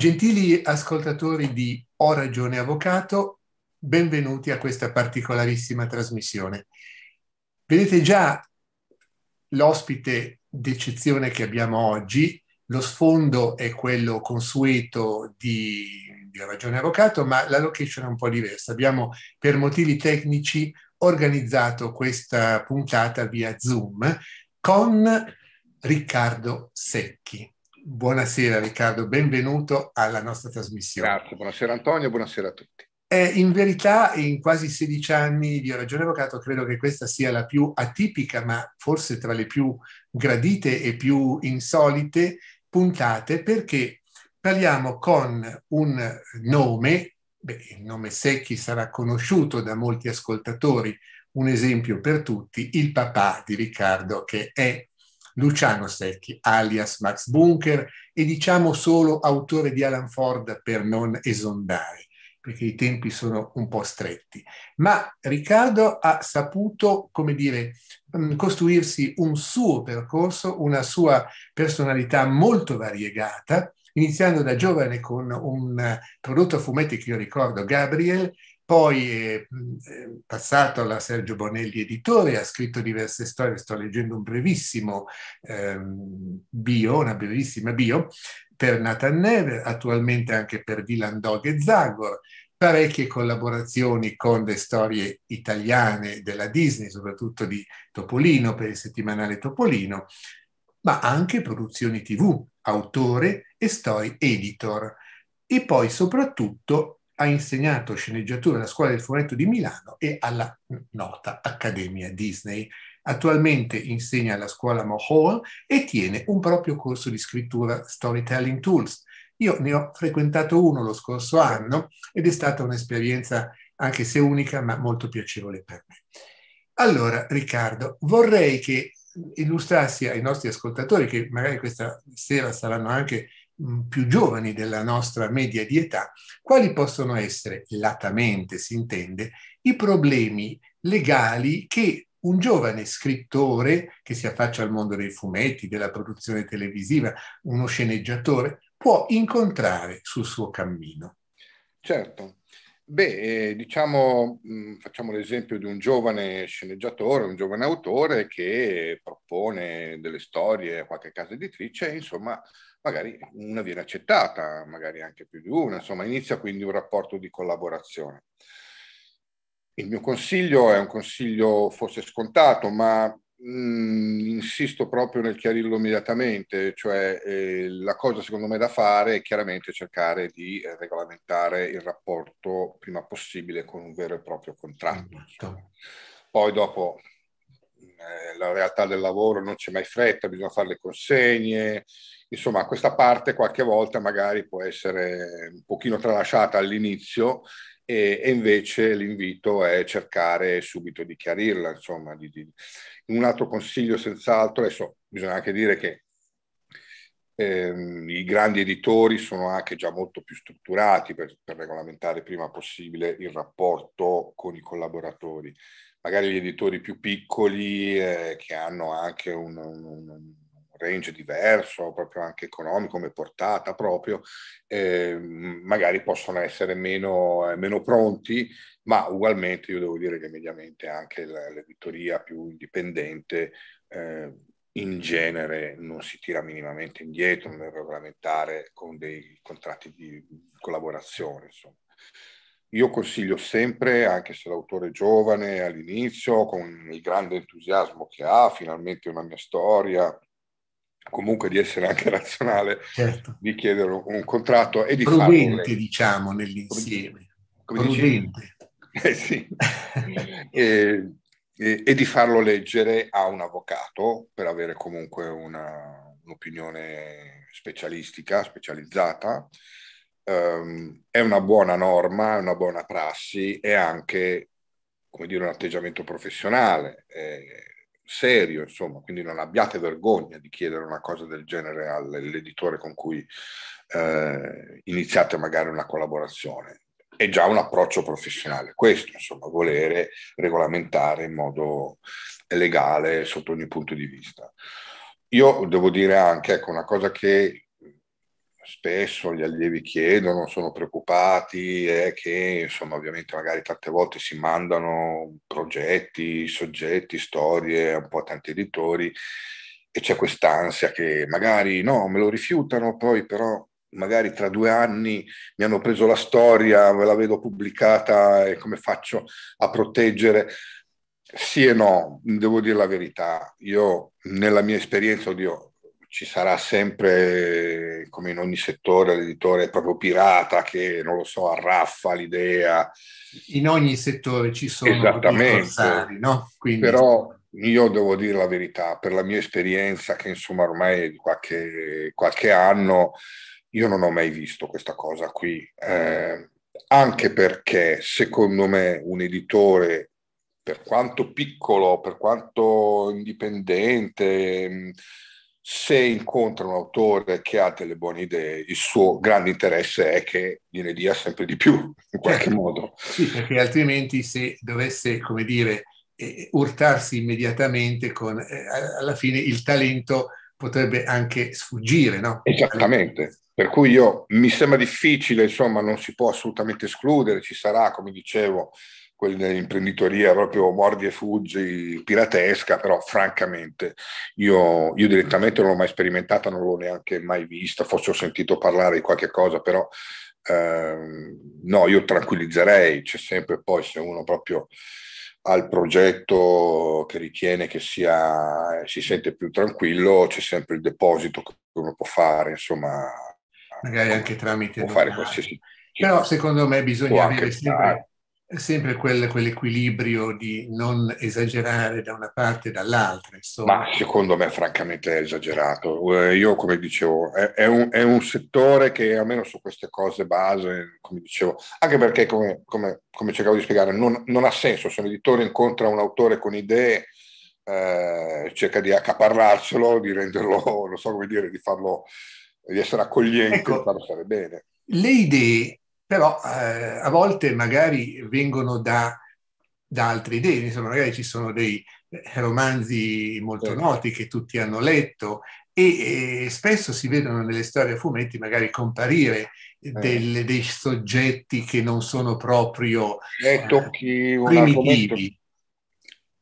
Gentili ascoltatori di Ho Ragione Avvocato, benvenuti a questa particolarissima trasmissione. Vedete già l'ospite d'eccezione che abbiamo oggi, lo sfondo è quello consueto di, di Ragione Avvocato, ma la location è un po' diversa. Abbiamo per motivi tecnici organizzato questa puntata via Zoom con Riccardo Secchi. Buonasera Riccardo, benvenuto alla nostra trasmissione. Grazie, buonasera Antonio, buonasera a tutti. Eh, in verità in quasi 16 anni di Ragione Avvocato credo che questa sia la più atipica, ma forse tra le più gradite e più insolite puntate perché parliamo con un nome, beh, il nome Secchi sarà conosciuto da molti ascoltatori, un esempio per tutti, il papà di Riccardo che è Luciano Secchi, alias Max Bunker, e diciamo solo autore di Alan Ford per non esondare, perché i tempi sono un po' stretti. Ma Riccardo ha saputo, come dire, mm, costruirsi un suo percorso, una sua personalità molto variegata, iniziando da giovane con un prodotto a fumetti che io ricordo, Gabriel, poi ehm, è passato alla Sergio Bonelli editore, ha scritto diverse storie, sto leggendo un brevissimo ehm, bio, una brevissima bio, per Nathan Never, attualmente anche per Dylan Dog e Zagor, parecchie collaborazioni con le storie italiane della Disney, soprattutto di Topolino per il settimanale Topolino, ma anche produzioni tv, autore e story editor. E poi soprattutto ha insegnato sceneggiatura alla Scuola del Fumetto di Milano e alla nota Accademia Disney. Attualmente insegna alla scuola Mohall e tiene un proprio corso di scrittura Storytelling Tools. Io ne ho frequentato uno lo scorso anno ed è stata un'esperienza, anche se unica, ma molto piacevole per me. Allora, Riccardo, vorrei che illustrassi ai nostri ascoltatori, che magari questa sera saranno anche Mm, più giovani della nostra media di età, quali possono essere, latamente si intende, i problemi legali che un giovane scrittore che si affaccia al mondo dei fumetti, della produzione televisiva, uno sceneggiatore, può incontrare sul suo cammino. Certo, Beh, eh, diciamo, mm, facciamo l'esempio di un giovane sceneggiatore, un giovane autore che propone delle storie a qualche casa editrice, insomma, magari una viene accettata, magari anche più di una, insomma, inizia quindi un rapporto di collaborazione. Il mio consiglio è un consiglio forse scontato, ma mh, mm, insisto proprio nel chiarirlo immediatamente, cioè eh, la cosa secondo me da fare è chiaramente cercare di eh, regolamentare il rapporto prima possibile con un vero e proprio contratto. Esatto. Poi dopo mm, eh, la realtà del lavoro non c'è mai fretta, bisogna fare le consegne, insomma questa parte qualche volta magari può essere un pochino tralasciata all'inizio e, e invece l'invito è cercare subito di chiarirla. Insomma, di, di. un altro consiglio senz'altro, adesso bisogna anche dire che ehm, i grandi editori sono anche già molto più strutturati per, per, regolamentare prima possibile il rapporto con i collaboratori. Magari gli editori più piccoli eh, che hanno anche un, un, un range diverso, proprio anche economico, come portata proprio, eh, magari possono essere meno, eh, meno, pronti, ma ugualmente io devo dire che mediamente anche l'editoria più indipendente eh, in genere non si tira minimamente indietro nel regolamentare con dei contratti di collaborazione. Insomma. Io consiglio sempre, anche se l'autore è giovane all'inizio, con il grande entusiasmo che ha, finalmente una mia storia, comunque di essere anche razionale, certo. di chiedere un contratto e di Prudente, farlo. diciamo, nell'insieme. Come Prudente. Eh, sì. e, e, e, di farlo leggere a un avvocato per avere comunque una, un'opinione specialistica, specializzata. Um, è una buona norma, è una buona prassi, è anche, come dire, un atteggiamento professionale. È, serio, insomma, quindi non abbiate vergogna di chiedere una cosa del genere all'editore con cui eh, iniziate magari una collaborazione. È già un approccio professionale, questo, insomma, volere regolamentare in modo legale sotto ogni punto di vista. Io devo dire anche, ecco, una cosa che spesso gli allievi chiedono, sono preoccupati, è che insomma ovviamente magari tante volte si mandano progetti, soggetti, storie un po' a tanti editori e c'è quest'ansia che magari no, me lo rifiutano, poi però magari tra due anni mi hanno preso la storia, ve la vedo pubblicata e come faccio a proteggere? Sì e no, devo dire la verità, io nella mia esperienza, oddio, ci sarà sempre, come in ogni settore, l'editore proprio pirata che, non lo so, arraffa l'idea. In ogni settore ci sono Esattamente. Corsari, no? Quindi... Però io devo dire la verità, per la mia esperienza, che insomma ormai è di qualche, qualche anno, io non ho mai visto questa cosa qui. Eh, anche perché, secondo me, un editore per quanto piccolo, per quanto indipendente, mm, se incontra un autore che ha delle buone idee, il suo grande interesse è che gliene dia sempre di più, in qualche certo. modo. Sì, perché altrimenti se dovesse, come dire, eh, urtarsi immediatamente con, eh, alla fine il talento potrebbe anche sfuggire, no? Esattamente. Per cui io mi sembra difficile, insomma, non si può assolutamente escludere, ci sarà, come dicevo, quell'imprenditoria proprio mordi e fuggi, piratesca, però francamente io, io, direttamente non l'ho mai sperimentata, non l'ho neanche mai vista, forse ho sentito parlare di qualche cosa, però ehm, no, io tranquillizzerei, c'è sempre poi se uno proprio ha il progetto che ritiene che sia, si sente più tranquillo, c'è sempre il deposito che uno può fare, insomma. Magari anche tramite... Può fare qualsiasi... Però secondo me bisogna avere sempre... Dare è sempre quel, quell'equilibrio di non esagerare da una parte e dall'altra. Insomma. Ma secondo me francamente è esagerato. Eh, io come dicevo, è, è, un, è, un, settore che almeno su queste cose base, come dicevo, anche perché come, come, come cercavo di spiegare, non, non, ha senso se un editore incontra un autore con idee. Eh, cerca di accaparrarselo, di renderlo, non so come dire, di farlo, di essere accogliente, ecco, di farlo stare bene. Le idee però eh, a volte magari vengono da, da altre idee, insomma magari ci sono dei eh, romanzi molto noti che tutti hanno letto e, e spesso si vedono nelle storie a fumetti magari comparire eh. delle, dei soggetti che non sono proprio eh, eh tocchi un primitivi.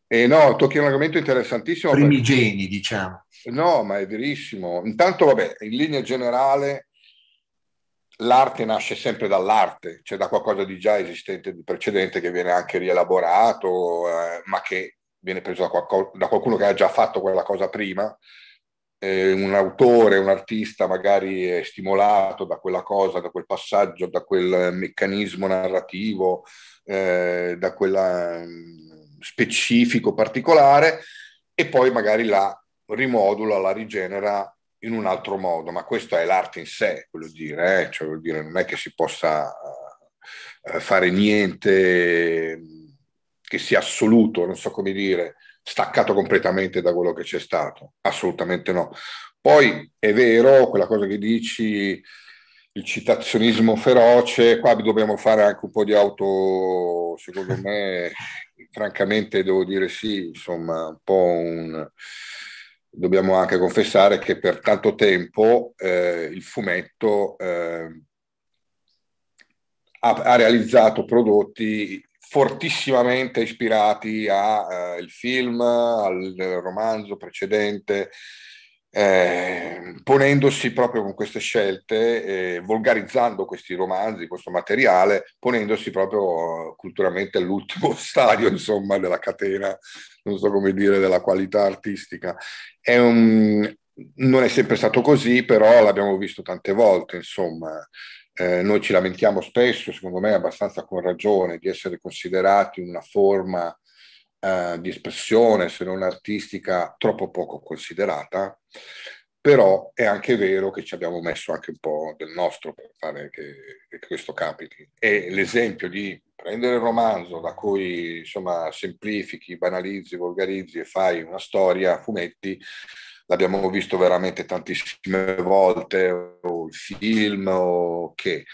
Eh no, tocchi un argomento interessantissimo. Primigeni, perché... diciamo. No, ma è verissimo. Intanto, vabbè, in linea generale, l'arte nasce sempre dall'arte, cioè da qualcosa di già esistente, di precedente, che viene anche rielaborato, eh, ma che viene preso da, qualco, da, qualcuno che ha già fatto quella cosa prima. Eh, un autore, un artista magari è stimolato da quella cosa, da quel passaggio, da quel meccanismo narrativo, eh, da quel mm, specifico particolare e poi magari la rimodula, la rigenera in un altro modo, ma questa è l'arte in sé, voglio dire, eh? cioè, voglio dire non è che si possa eh, eh, fare niente mm, che sia assoluto, non so come dire, staccato completamente da quello che c'è stato, assolutamente no. Poi è vero quella cosa che dici, il citazionismo feroce, qua dobbiamo fare anche un po' di auto, secondo me, francamente devo dire sì, insomma, un po' un dobbiamo anche confessare che per tanto tempo eh, il fumetto eh, ha, ha, realizzato prodotti fortissimamente ispirati al eh, film, al romanzo precedente, eh, ponendosi proprio con queste scelte, eh, volgarizzando questi romanzi, questo materiale, ponendosi proprio culturalmente all'ultimo stadio, insomma, della catena, non so come dire, della qualità artistica. È un, non è sempre stato così, però l'abbiamo visto tante volte, insomma. Eh, noi ci lamentiamo spesso, secondo me abbastanza con ragione, di essere considerati una forma eh, di espressione, se non artistica, troppo poco considerata, però è anche vero che ci abbiamo messo anche un po' del nostro per fare che, che questo capiti. E l'esempio di prendere il romanzo da cui insomma semplifichi, banalizzi, volgarizzi e fai una storia, fumetti, l'abbiamo visto veramente tantissime volte, o il film, o che.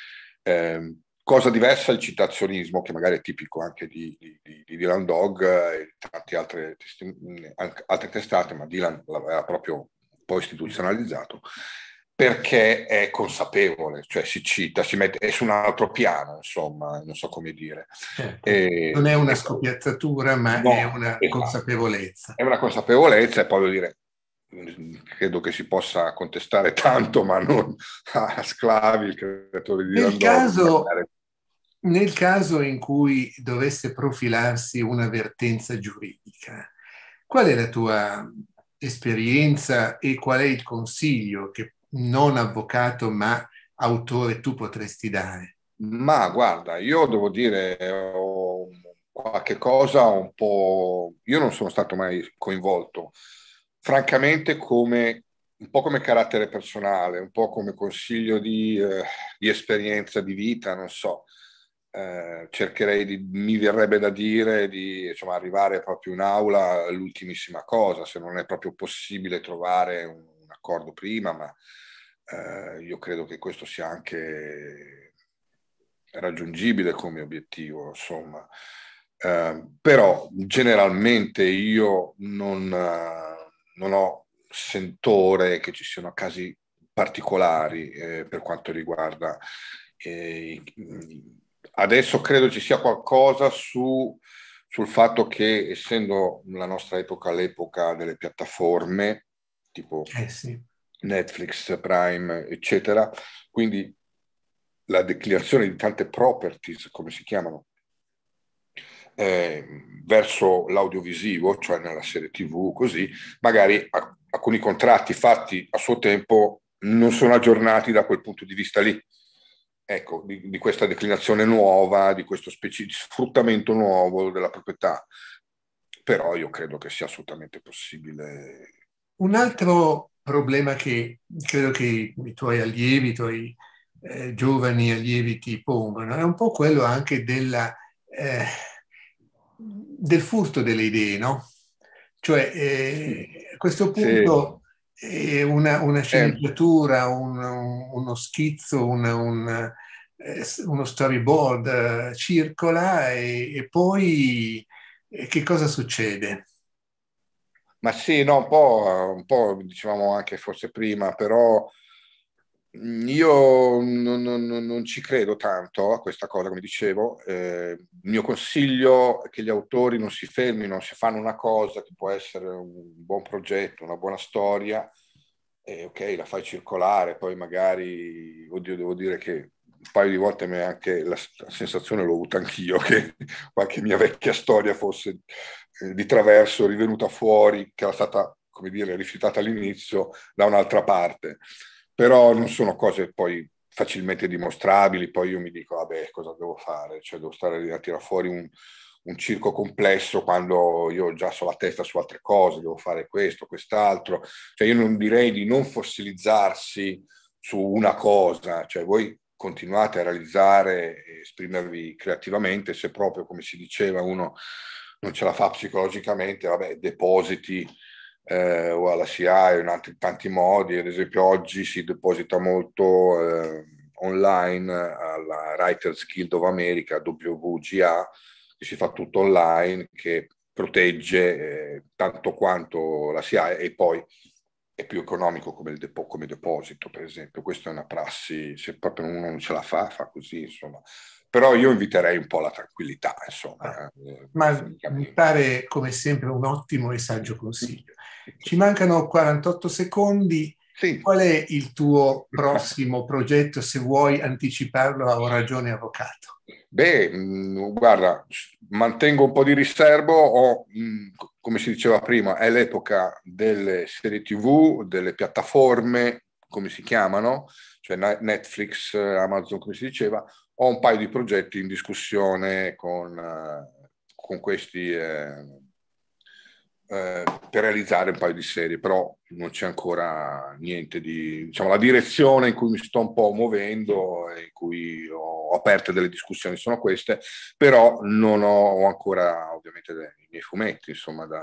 Eh, Cosa diversa il citazionismo, che magari è tipico anche di, di, di Dylan Dog eh, e tante altre, altre testate, ma Dylan l'aveva proprio un po' istituzionalizzato, perché è consapevole, cioè si cita, si mette, è su un altro piano, insomma, non so come dire. Certo. E, non è una scopiazzatura, ma no, è una esatto. consapevolezza. È una consapevolezza e poi voglio dire, credo che si possa contestare tanto, ma non a Sclavi, il creatore di Nel Randolph, caso, nel caso in cui dovesse profilarsi un'avvertenza giuridica, qual è la tua esperienza e qual è il consiglio che non avvocato ma autore tu potresti dare? Ma guarda, io devo dire ho qualche cosa un po'... Io non sono stato mai coinvolto, francamente come un po' come carattere personale, un po' come consiglio di, eh, di esperienza di vita, non so eh, cercherei di, mi verrebbe da dire, di insomma, arrivare proprio in aula l'ultimissima cosa, se non è proprio possibile trovare un, un accordo prima, ma eh, io credo che questo sia anche raggiungibile come obiettivo, insomma. Eh, però generalmente io non, eh, non, ho sentore che ci siano casi particolari eh, per quanto riguarda i, Adesso credo ci sia qualcosa su, sul fatto che, essendo la nostra epoca l'epoca delle piattaforme, tipo eh sì. Netflix, Prime, eccetera, quindi la declinazione di tante properties, come si chiamano, eh, verso l'audiovisivo, cioè nella serie TV, così, magari alcuni contratti fatti a suo tempo non sono aggiornati da quel punto di vista lì ecco, di, di, questa declinazione nuova, di questo specie, di sfruttamento nuovo della proprietà. Però io credo che sia assolutamente possibile. Un altro problema che credo che i tuoi allievi, i tuoi eh, giovani allievi ti pongono è un po' quello anche della, eh, del furto delle idee, no? Cioè, eh, a questo punto una, una, certo. sceneggiatura, un, uno schizzo, una, una, eh, uno storyboard eh, circola e, e, poi eh, che cosa succede? Ma sì, no, un po', un po' dicevamo anche forse prima, però Mm, io non, non, non, ci credo tanto a questa cosa, come dicevo. Eh, il mio consiglio è che gli autori non si fermino, se fanno una cosa che può essere un buon progetto, una buona storia, eh, ok, la fai circolare, poi magari, oddio, devo dire che un paio di volte mi anche la, la sensazione l'ho avuta anch'io che qualche mia vecchia storia fosse eh, di traverso rivenuta fuori, che era stata, come dire, rifiutata all'inizio da un'altra parte però non sono cose poi facilmente dimostrabili, poi io mi dico, vabbè, cosa devo fare? Cioè, devo stare a tirare fuori un, un circo complesso quando io già so la testa su altre cose, devo fare questo, quest'altro. Cioè, io non direi di non fossilizzarsi su una cosa, cioè voi continuate a realizzare e esprimervi creativamente, se proprio, come si diceva, uno non ce la fa psicologicamente, vabbè, depositi eh, o alla SIAE in altri, tanti modi, ad esempio oggi si deposita molto eh, online alla Writers Guild of America, WGA, che si fa tutto online, che protegge eh, tanto quanto la SIAE e poi è più economico come, depo- come, deposito, per esempio. Questa è una prassi, se proprio uno non ce la fa, fa così, insomma però io inviterei un po' la tranquillità, insomma. Ah, eh, ma mi pare come sempre un ottimo e saggio consiglio. Ci mancano 48 secondi. Sì. Qual è il tuo prossimo progetto, se vuoi anticiparlo a ragione avvocato? Beh, mm, guarda, mantengo un po' di riservo, ho, mm, come si diceva prima, è l'epoca delle serie tv, delle piattaforme, come si chiamano, cioè Netflix, Amazon, come si diceva, ho un paio di progetti in discussione con, eh, con questi eh, eh, per realizzare un paio di serie, però non c'è ancora niente di... diciamo la direzione in cui mi sto un po' muovendo, e in cui ho aperte delle discussioni sono queste, però non ho ancora ovviamente dei, i miei fumetti, insomma, da,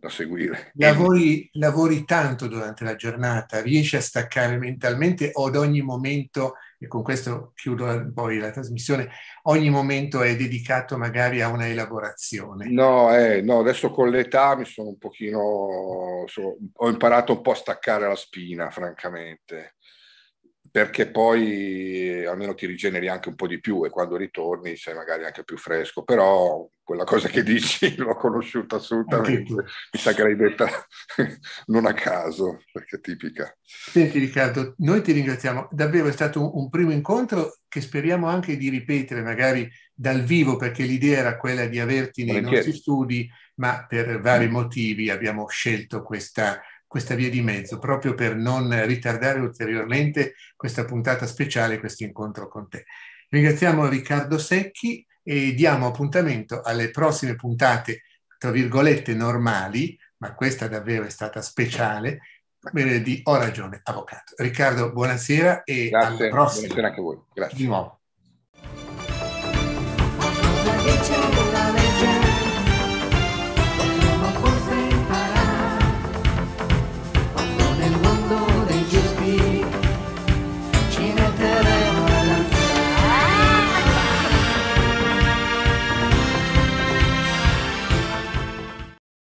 da seguire. Lavori, lavori tanto durante la giornata, riesci a staccare mentalmente o ad ogni momento, e con questo chiudo poi la trasmissione, ogni momento è dedicato magari a una elaborazione? No, eh, no adesso con l'età mi sono un pochino, sono, ho imparato un po' a staccare la spina, francamente perché poi eh, almeno ti rigeneri anche un po' di più e quando ritorni sei magari anche più fresco, però quella cosa che dici l'ho conosciuta assolutamente, mi sa che l'hai detta non a caso, perché è tipica. Senti Riccardo, noi ti ringraziamo, davvero è stato un primo incontro che speriamo anche di ripetere magari dal vivo, perché l'idea era quella di averti nei Volentieri. nostri studi, ma per vari motivi abbiamo scelto questa, questa via di mezzo, proprio per non ritardare ulteriormente questa puntata speciale, questo incontro con te. Ringraziamo Riccardo Secchi e diamo appuntamento alle prossime puntate, tra virgolette, normali, ma questa davvero è stata speciale, venerdì ho ragione, avvocato. Riccardo, buonasera e Grazie, alla prossima. Buonasera anche voi. Grazie. Di nuovo.